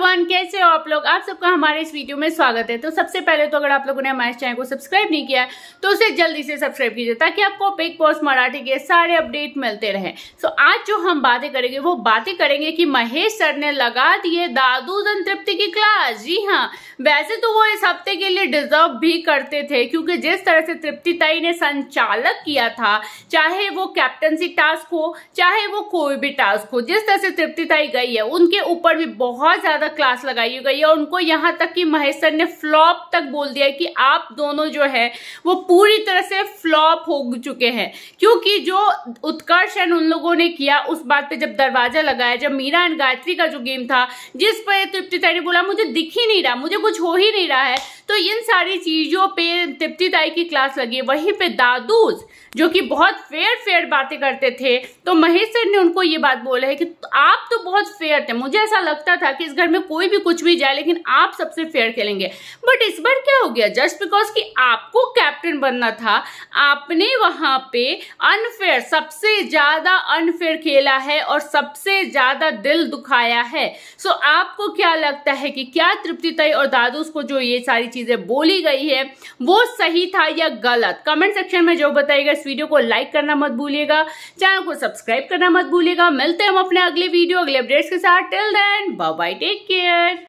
everyone कैसे हो आप लोग आप सबका हमारे इस वीडियो में स्वागत है तो सबसे पहले तो अगर आप लोगों ने हमारे चैनल को सब्सक्राइब नहीं किया है तो उसे जल्दी से सब्सक्राइब कीजिए ताकि आपको बिग बॉस मराठी के सारे अपडेट मिलते रहे सो so, आज जो हम बातें करेंगे वो बातें करेंगे कि महेश सर ने लगा दिए दादू धन तृप्ति की क्लास जी हाँ वैसे तो वो इस हफ्ते के लिए डिजर्व भी करते थे क्योंकि जिस तरह से तृप्ति ताई ने संचालक किया था चाहे वो कैप्टनसी टास्क हो चाहे वो कोई भी टास्क हो जिस तरह से तृप्ति ताई गई है उनके ऊपर भी बहुत ज्यादा क्लास लगाई गई है और उनको यहाँ तक कि महेश्वर ने फ्लॉप तक बोल दिया कि आप दोनों जो है वो पूरी तरह से फ्लॉप हो चुके हैं क्योंकि जो उत्कर्ष एंड उन लोगों ने किया उस बात पे जब दरवाजा लगाया जब मीरा एंड गायत्री का जो गेम था जिस पर तृप्ति तैयारी बोला मुझे दिख ही नहीं रहा मुझे कुछ हो ही नहीं रहा है इन सारी चीजों पे तृप्ति ताई की क्लास लगी वहीं पे दादूज जो कि बहुत फेयर फेयर बातें करते थे तो महेश सर ने उनको ये बात बोला है कि आप तो बहुत फेयर थे मुझे ऐसा लगता था कि इस घर में कोई भी कुछ भी जाए लेकिन आप सबसे फेयर खेलेंगे बट इस बार क्या हो गया जस्ट बिकॉज कि आपको कैप्टन बनना था आपने वहां पे अनफेयर सबसे ज्यादा अनफेयर खेला है और सबसे ज्यादा दिल दुखाया है सो so, आपको क्या लगता है कि क्या तृप्ति तय और दादूज को जो ये सारी चीजें चीजें बोली गई है वो सही था या गलत कमेंट सेक्शन में जो बताएगा इस वीडियो को लाइक करना मत भूलिएगा चैनल को सब्सक्राइब करना मत भूलिएगा मिलते हैं हम अपने अगले वीडियो अगले अपडेट्स के साथ till then bye bye take care